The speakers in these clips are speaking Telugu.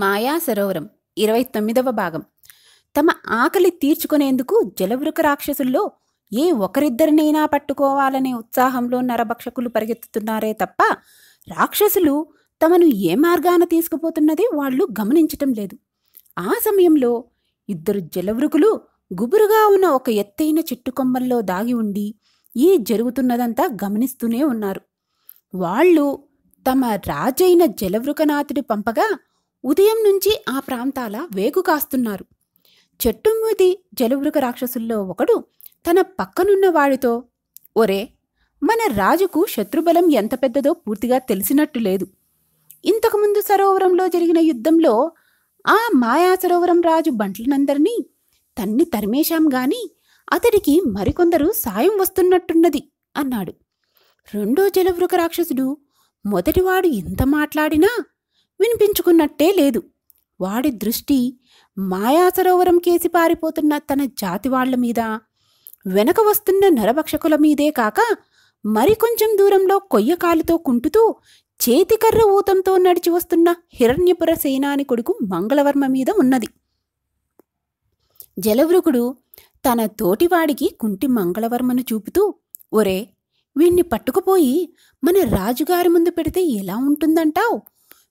మాయా సరోవరం ఇరవై తొమ్మిదవ భాగం తమ ఆకలి తీర్చుకునేందుకు జలవృక రాక్షసుల్లో ఏ ఒకరిద్దరినైనా పట్టుకోవాలనే ఉత్సాహంలో నరభక్షకులు పరిగెత్తుతున్నారే తప్ప రాక్షసులు తమను ఏ మార్గాన తీసుకుపోతున్నది వాళ్ళు గమనించటం లేదు ఆ సమయంలో ఇద్దరు జలవృకులు గుబురుగా ఉన్న ఒక ఎత్తైన చెట్టు కొమ్మల్లో దాగి ఉండి ఈ జరుగుతున్నదంతా గమనిస్తూనే ఉన్నారు వాళ్ళు తమ రాజైన జలవృకనాథుడి పంపగా ఉదయం నుంచి ఆ ప్రాంతాల వేగు కాస్తున్నారు చెట్టు మీది జలుబృక రాక్షసుల్లో ఒకడు తన పక్కనున్న వాడితో ఒరే మన రాజుకు శత్రుబలం ఎంత పెద్దదో పూర్తిగా తెలిసినట్టు లేదు ఇంతకుముందు సరోవరంలో జరిగిన యుద్ధంలో ఆ మాయా సరోవరం రాజు బంట్లనందరినీ తన్ని తరిమేశాం గాని అతడికి మరికొందరు సాయం వస్తున్నట్టున్నది అన్నాడు రెండో జలవృక రాక్షసుడు మొదటివాడు ఎంత మాట్లాడినా వినిపించుకున్నట్టే లేదు వాడి దృష్టి మాయాసరోవరం కేసి పారిపోతున్న తన జాతివాళ్ల మీద వెనక వస్తున్న నరభక్షకుల మీదే కాక మరికొంచెం దూరంలో కొయ్యకాలుతో కుంటుతూ చేతికర్ర ఊతంతో నడిచి వస్తున్న హిరణ్యపుర సేనాని కొడుకు మంగళవర్మ మీద ఉన్నది జలవృకుడు తన తోటివాడికి కుంటి మంగళవర్మను చూపుతూ ఒరే వీణ్ణి పట్టుకుపోయి మన రాజుగారి ముందు పెడితే ఎలా ఉంటుందంటావు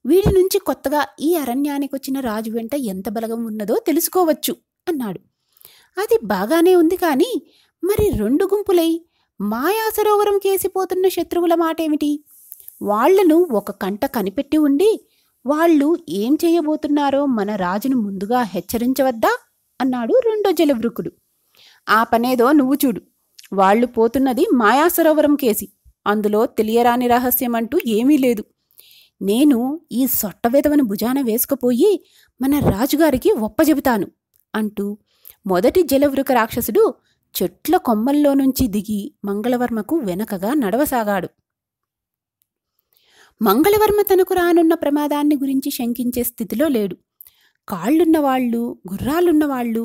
వీడి నుంచి కొత్తగా ఈ అరణ్యానికి వచ్చిన రాజు వెంట ఎంత బలగం ఉన్నదో తెలుసుకోవచ్చు అన్నాడు అది బాగానే ఉంది కానీ మరి రెండు గుంపులై మాయాసరోవరం కేసిపోతున్న శత్రువుల మాటేమిటి వాళ్లను ఒక కంట కనిపెట్టి ఉండి వాళ్ళు ఏం చేయబోతున్నారో మన రాజును ముందుగా హెచ్చరించవద్దా అన్నాడు రెండో జలవృకుడు ఆ పనేదో నువ్వు చూడు వాళ్ళు పోతున్నది మాయాసరోవరం కేసి అందులో తెలియరాని రహస్యం అంటూ ఏమీ లేదు నేను ఈ సొట్టవేదవను భుజాన వేసుకుపోయి మన రాజుగారికి ఒప్పజెబుతాను అంటూ మొదటి జలవృక రాక్షసుడు చెట్ల కొమ్మల్లో నుంచి దిగి మంగళవర్మకు వెనకగా నడవసాగాడు మంగళవర్మ తనకు రానున్న ప్రమాదాన్ని గురించి శంకించే స్థితిలో లేడు కాళ్ళున్నవాళ్ళు గుర్రాలున్నవాళ్ళు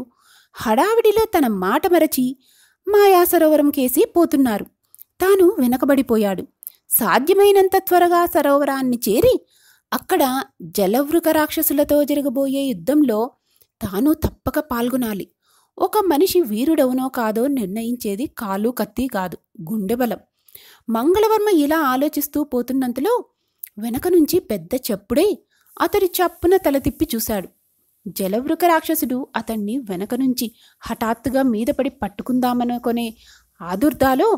హడావిడిలో తన మాట మరచి మాయాసరోవరం కేసి పోతున్నారు తాను వెనకబడిపోయాడు సాధ్యమైనంత త్వరగా సరోవరాన్ని చేరి అక్కడ జలవృక రాక్షసులతో జరగబోయే యుద్ధంలో తాను తప్పక పాల్గొనాలి ఒక మనిషి వీరుడవునో కాదో నిర్ణయించేది కాలు కత్తి కాదు గుండె బలం మంగళవర్మ ఇలా ఆలోచిస్తూ పోతున్నంతలో వెనక నుంచి పెద్ద చెప్పుడే అతడి చప్పున తల తిప్పి చూశాడు జలవృక రాక్షసుడు అతన్ని వెనక నుంచి హఠాత్తుగా మీద పడి పట్టుకుందామనుకునే ఆదుర్దాలో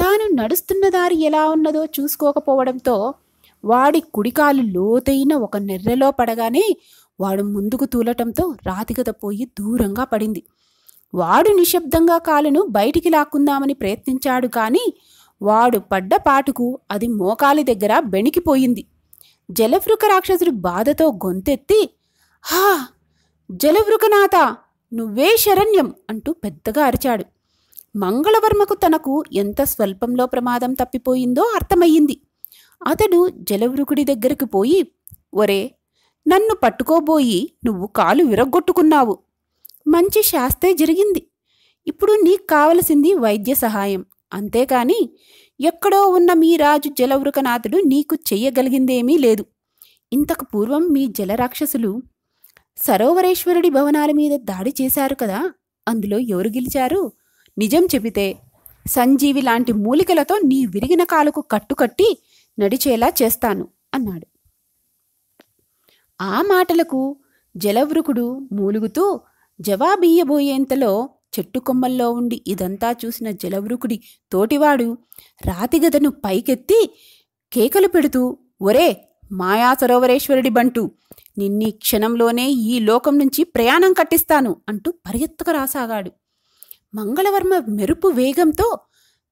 తాను నడుస్తున్న దారి ఎలా ఉన్నదో చూసుకోకపోవడంతో వాడి కుడికాలు లోతైన ఒక నెర్రెలో పడగానే వాడు ముందుకు తూలటంతో రాతిగత పోయి దూరంగా పడింది వాడు నిశ్శబ్దంగా కాలును బయటికి లాక్కుందామని ప్రయత్నించాడు కానీ వాడు పడ్డ పాటుకు అది మోకాలి దగ్గర బెణికిపోయింది జలవృక రాక్షసుడు బాధతో గొంతెత్తి హా జలవృకనాథ నువ్వే శరణ్యం అంటూ పెద్దగా అరిచాడు మంగళవర్మకు తనకు ఎంత స్వల్పంలో ప్రమాదం తప్పిపోయిందో అర్థమయ్యింది అతడు జలవృకుడి దగ్గరికి పోయి ఒరే నన్ను పట్టుకోబోయి నువ్వు కాలు విరగ్గొట్టుకున్నావు మంచి శాస్తే జరిగింది ఇప్పుడు నీకు కావలసింది వైద్య సహాయం అంతేకాని ఎక్కడో ఉన్న మీ రాజు జలవృకనాథుడు నీకు చెయ్యగలిగిందేమీ లేదు ఇంతకు పూర్వం మీ జలరాక్షసులు సరోవరేశ్వరుడి భవనాల మీద దాడి చేశారు కదా అందులో ఎవరు గెలిచారు నిజం చెబితే సంజీవి లాంటి మూలికలతో నీ విరిగిన కాలుకు కట్టుకట్టి నడిచేలా చేస్తాను అన్నాడు ఆ మాటలకు జలవృకుడు మూలుగుతూ జవాబీయబోయేంతలో చెట్టు కొమ్మల్లో ఉండి ఇదంతా చూసిన జలవృకుడి తోటివాడు రాతిగదను పైకెత్తి కేకలు పెడుతూ ఒరే మాయా సరోవరేశ్వరుడి బంటు నిన్నీ క్షణంలోనే ఈ లోకం నుంచి ప్రయాణం కట్టిస్తాను అంటూ పరిగెత్తుకు రాసాగాడు మంగళవర్మ మెరుపు వేగంతో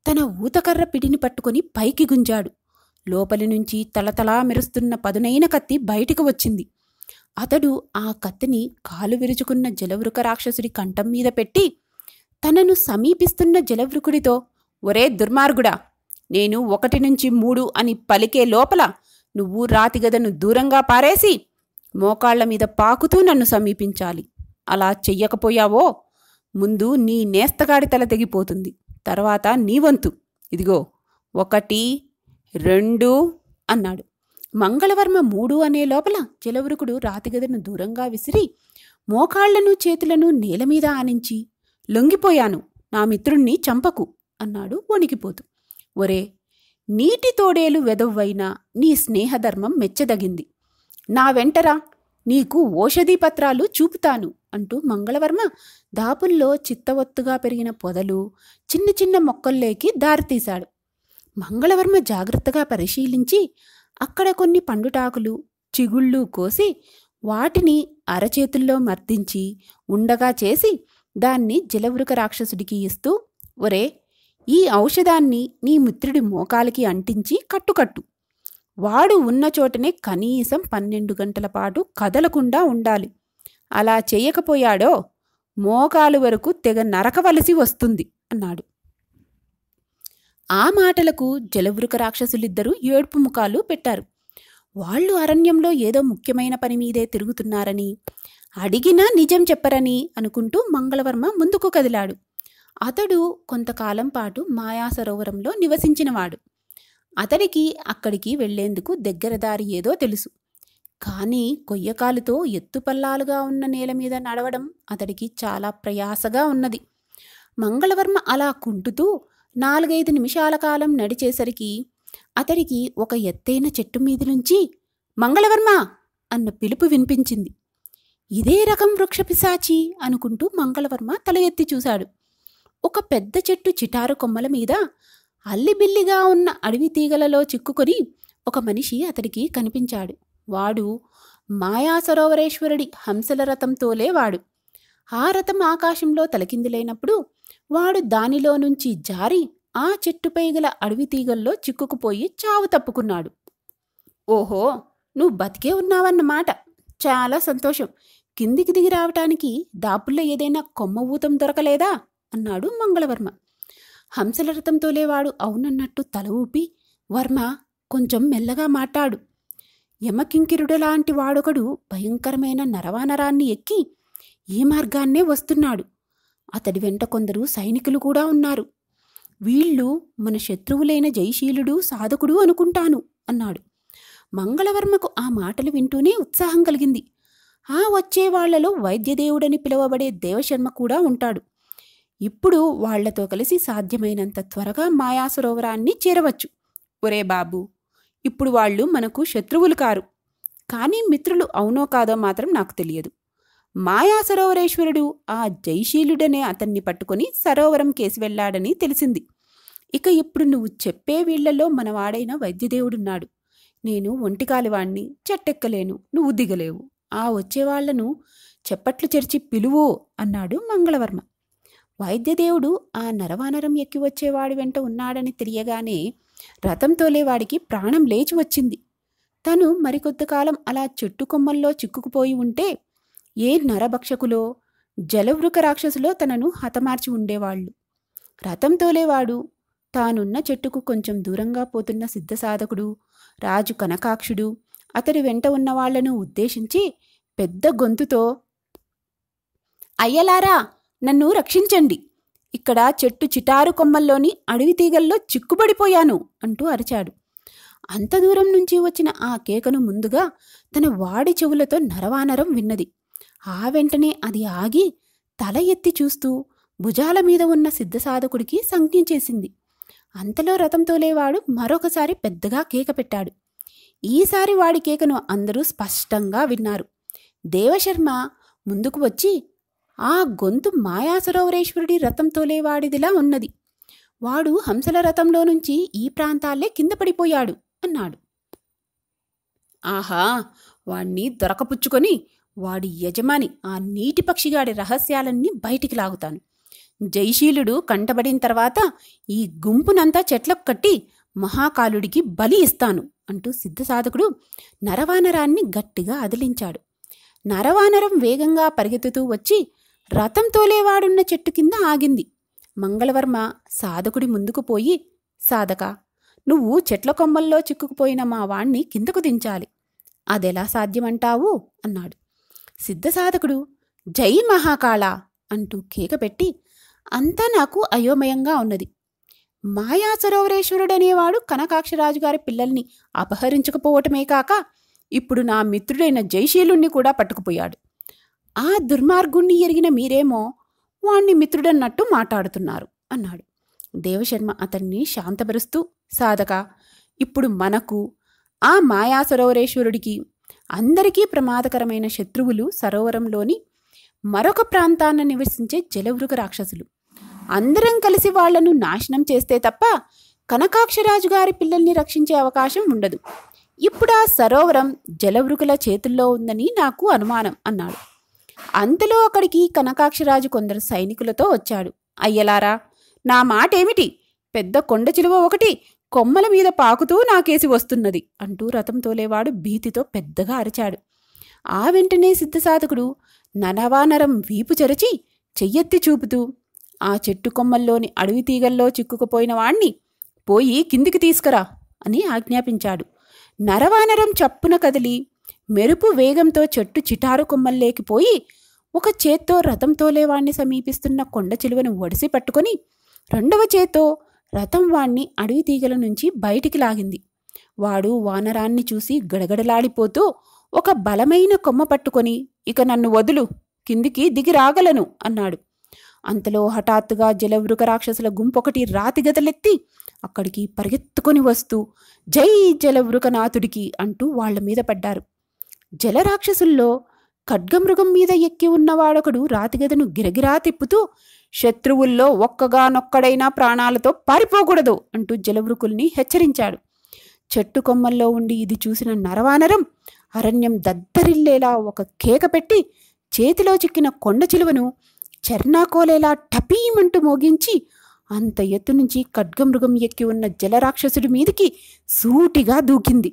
తన ఊతకర్ర పిడిని పట్టుకుని పైకి గుంజాడు లోపలి నుంచి తలతలా మెరుస్తున్న పదునైన కత్తి బయటికి వచ్చింది అతడు ఆ కత్తిని కాలు విరుచుకున్న జలవృక రాక్షసుడి కంఠం మీద పెట్టి తనను సమీపిస్తున్న జలవృకుడితో ఒరే దుర్మార్గుడా నేను ఒకటి నుంచి మూడు అని పలికే లోపల నువ్వు రాతిగదను దూరంగా పారేసి మోకాళ్ల మీద పాకుతూ నన్ను సమీపించాలి అలా చెయ్యకపోయావో ముందు నీ నేస్తగాడి తల తెగిపోతుంది తర్వాత నీ వంతు ఇదిగో ఒకటి రెండు అన్నాడు మంగళవర్మ మూడు అనే లోపల జలవరుకుడు రాతిగదను దూరంగా విసిరి మోకాళ్లను చేతులను నేల మీద ఆనించి లొంగిపోయాను నా మిత్రుణ్ణి చంపకు అన్నాడు వణికిపోతూ ఒరే నీటి తోడేలు వెదవ్వైనా నీ స్నేహధర్మం మెచ్చదగింది నా వెంటరా నీకు ఓషధీ పత్రాలు చూపుతాను అంటూ మంగళవర్మ దాపుల్లో చిత్తవత్తుగా పెరిగిన పొదలు చిన్న చిన్న మొక్కల్లోకి దారితీశాడు మంగళవర్మ జాగ్రత్తగా పరిశీలించి అక్కడ కొన్ని పండుటాకులు చిగుళ్ళు కోసి వాటిని అరచేతుల్లో మర్దించి ఉండగా చేసి దాన్ని జలవృక రాక్షసుడికి ఇస్తూ ఒరే ఈ ఔషధాన్ని నీ మిత్రుడి మోకాలికి అంటించి కట్టుకట్టు వాడు ఉన్న చోటనే కనీసం పన్నెండు గంటల పాటు కదలకుండా ఉండాలి అలా చేయకపోయాడో మోకాలు వరకు తెగ నరకవలసి వస్తుంది అన్నాడు ఆ మాటలకు జలవృక రాక్షసులిద్దరూ ఏడుపు ముఖాలు పెట్టారు వాళ్ళు అరణ్యంలో ఏదో ముఖ్యమైన పని మీదే తిరుగుతున్నారని అడిగినా నిజం చెప్పరని అనుకుంటూ మంగళవర్మ ముందుకు కదిలాడు అతడు కొంతకాలం పాటు మాయా సరోవరంలో నివసించినవాడు అతడికి అక్కడికి వెళ్లేందుకు దగ్గరదారి ఏదో తెలుసు కానీ కొయ్యకాలుతో ఎత్తుపల్లాలుగా ఉన్న నేల మీద నడవడం అతడికి చాలా ప్రయాసగా ఉన్నది మంగళవర్మ అలా కుంటుతూ నాలుగైదు నిమిషాల కాలం నడిచేసరికి అతడికి ఒక ఎత్తైన చెట్టు మీద నుంచి మంగళవర్మ అన్న పిలుపు వినిపించింది ఇదే రకం వృక్షపిశాచి అనుకుంటూ మంగళవర్మ తల ఎత్తి చూశాడు ఒక పెద్ద చెట్టు చిటారు కొమ్మల మీద అల్లిబిల్లిగా ఉన్న అడవి తీగలలో చిక్కుకొని ఒక మనిషి అతడికి కనిపించాడు వాడు మాయా సరోవరేశ్వరుడి హంసల రథంతోలే వాడు ఆ రథం ఆకాశంలో తలకిందులైనప్పుడు వాడు దానిలో నుంచి జారి ఆ చెట్టుపై గల అడవి తీగల్లో చిక్కుకుపోయి చావు తప్పుకున్నాడు ఓహో నువ్వు బతికే ఉన్నావన్నమాట చాలా సంతోషం కిందికి దిగి రావటానికి దాపుల్లో ఏదైనా కొమ్మ ఊతం దొరకలేదా అన్నాడు మంగళవర్మ హంసల రథంతోలేవాడు అవునన్నట్టు తల ఊపి వర్మ కొంచెం మెల్లగా మాట్లాడు యమకింకిరుడలాంటి వాడొకడు భయంకరమైన నరవానరాన్ని ఎక్కి ఈ మార్గాన్నే వస్తున్నాడు అతడి వెంట కొందరు సైనికులు కూడా ఉన్నారు వీళ్ళు మన శత్రువులైన జయశీలుడు సాధకుడు అనుకుంటాను అన్నాడు మంగళవర్మకు ఆ మాటలు వింటూనే ఉత్సాహం కలిగింది ఆ వచ్చే వైద్యదేవుడని పిలువబడే దేవశర్మ కూడా ఉంటాడు ఇప్పుడు వాళ్లతో కలిసి సాధ్యమైనంత త్వరగా మాయాసరోవరాన్ని చేరవచ్చు ఒరే బాబు ఇప్పుడు వాళ్ళు మనకు శత్రువులు కారు కానీ మిత్రులు అవునో కాదో మాత్రం నాకు తెలియదు మాయా సరోవరేశ్వరుడు ఆ జైశీలుడనే అతన్ని పట్టుకొని సరోవరం కేసి వెళ్ళాడని తెలిసింది ఇక ఇప్పుడు నువ్వు చెప్పే వీళ్లలో మనవాడైన వైద్యదేవుడున్నాడు నేను ఒంటికాలివాణ్ణి చెట్టెక్కలేను నువ్వు దిగలేవు ఆ వచ్చేవాళ్లను చెప్పట్లు చెరిచి పిలువు అన్నాడు మంగళవర్మ వైద్యదేవుడు ఆ నరవానరం ఎక్కి వచ్చేవాడి వెంట ఉన్నాడని తెలియగానే రథం తోలేవాడికి ప్రాణం లేచి వచ్చింది తను మరికొద్దికాలం అలా చెట్టు కొమ్మల్లో చిక్కుకుపోయి ఉంటే ఏ నరభక్షకులో జలవృక రాక్షసులో తనను హతమార్చి ఉండేవాళ్ళు రథం తోలేవాడు తానున్న చెట్టుకు కొంచెం దూరంగా పోతున్న సిద్ధసాధకుడు రాజు కనకాక్షుడు అతడి వెంట ఉన్న ఉద్దేశించి పెద్ద గొంతుతో అయ్యలారా నన్ను రక్షించండి ఇక్కడ చెట్టు చిటారు కొమ్మల్లోని అడవి తీగల్లో చిక్కుబడిపోయాను అంటూ అరిచాడు అంత దూరం నుంచి వచ్చిన ఆ కేకను ముందుగా తన వాడి చెవులతో నరవానరం విన్నది ఆ వెంటనే అది ఆగి తల ఎత్తి చూస్తూ భుజాల మీద ఉన్న సిద్ధసాధకుడికి సంజ్ఞ చేసింది అంతలో రథం తోలేవాడు మరొకసారి పెద్దగా కేక పెట్టాడు ఈసారి వాడి కేకను అందరూ స్పష్టంగా విన్నారు దేవశర్మ ముందుకు వచ్చి ఆ గొంతు మాయాసరోవరేశ్వరుడి రథంతోలేవాడిదిలా ఉన్నది వాడు హంసల రథంలో నుంచి ఈ ప్రాంతాల్లే కింద పడిపోయాడు అన్నాడు ఆహా వాణ్ణి దొరకపుచ్చుకొని వాడి యజమాని ఆ నీటి పక్షిగాడి రహస్యాలన్నీ బయటికి లాగుతాను జైశీలుడు కంటబడిన తర్వాత ఈ గుంపునంతా చెట్లకు కట్టి మహాకాలుడికి బలి ఇస్తాను అంటూ సిద్ధసాధకుడు నరవానరాన్ని గట్టిగా అదిలించాడు నరవానరం వేగంగా పరిగెత్తుతూ వచ్చి రథం తోలేవాడున్న చెట్టు కింద ఆగింది మంగళవర్మ సాధకుడి ముందుకు పోయి సాధక నువ్వు చెట్ల కొమ్మల్లో చిక్కుకుపోయిన మా వాణ్ణి కిందకు దించాలి అదెలా సాధ్యమంటావు అన్నాడు సిద్ధసాధకుడు జై మహాకాళ అంటూ కేకపెట్టి అంతా నాకు అయోమయంగా ఉన్నది మాయా సరోవరేశ్వరుడనేవాడు కనకాక్షరాజు గారి పిల్లల్ని అపహరించకపోవటమే కాక ఇప్పుడు నా మిత్రుడైన జయశీలుణ్ణి కూడా పట్టుకుపోయాడు ఆ దుర్మార్గుణ్ణి ఎరిగిన మీరేమో వాణ్ణి మిత్రుడన్నట్టు మాట్లాడుతున్నారు అన్నాడు దేవశర్మ అతన్ని శాంతపరుస్తూ సాధక ఇప్పుడు మనకు ఆ మాయా సరోవరేశ్వరుడికి అందరికీ ప్రమాదకరమైన శత్రువులు సరోవరంలోని మరొక ప్రాంతాన్ని నివసించే జలవృక రాక్షసులు అందరం కలిసి వాళ్లను నాశనం చేస్తే తప్ప కనకాక్షరాజు గారి పిల్లల్ని రక్షించే అవకాశం ఉండదు ఇప్పుడు ఆ సరోవరం జలవృగుల చేతుల్లో ఉందని నాకు అనుమానం అన్నాడు అంతలో అక్కడికి కనకాక్షరాజు కొందరు సైనికులతో వచ్చాడు అయ్యలారా నా మాటేమిటి పెద్ద కొండ చిలువ ఒకటి కొమ్మల మీద పాకుతూ నాకేసి వస్తున్నది అంటూ రథం తోలేవాడు భీతితో పెద్దగా అరిచాడు ఆ వెంటనే సిద్ధసాధకుడు నరవానరం వీపు చెరచి చెయ్యెత్తి చూపుతూ ఆ చెట్టు కొమ్మల్లోని అడవి తీగల్లో చిక్కుకుపోయిన వాణ్ణి పోయి కిందికి తీసుకురా అని ఆజ్ఞాపించాడు నరవానరం చప్పున కదిలి మెరుపు వేగంతో చెట్టు చిటారు కొమ్మల్లేకిపోయి పోయి ఒక చేత్తో రథం తోలేవాణ్ణి సమీపిస్తున్న కొండ చిలువను ఒడిసి పట్టుకొని రెండవ చేత్తో రథం వాణ్ణి అడవి తీగల నుంచి బయటికి లాగింది వాడు వానరాన్ని చూసి గడగడలాడిపోతూ ఒక బలమైన కొమ్మ పట్టుకొని ఇక నన్ను వదులు కిందికి దిగి రాగలను అన్నాడు అంతలో హఠాత్తుగా జలవృక రాక్షసుల గుంపొకటి రాతిగతలెత్తి అక్కడికి పరిగెత్తుకొని వస్తూ జై జలవృకనాథుడికి అంటూ వాళ్ల మీద పడ్డారు జలరాక్షసుల్లో ఖడ్గమృగం మీద ఎక్కి ఉన్నవాడొకడు రాతిగదను గిరగిరా తిప్పుతూ శత్రువుల్లో ఒక్కగానొక్కడైనా ప్రాణాలతో పారిపోకూడదు అంటూ జలవృకుల్ని హెచ్చరించాడు చెట్టు కొమ్మల్లో ఉండి ఇది చూసిన నరవానరం అరణ్యం దద్దరిల్లేలా ఒక కేక పెట్టి చేతిలో చిక్కిన కొండ చిలువను చెర్నాకోలేలా టపీమంటూ మోగించి అంత ఎత్తు నుంచి ఖడ్గమృగం ఎక్కి ఉన్న జలరాక్షసుడి మీదికి సూటిగా దూకింది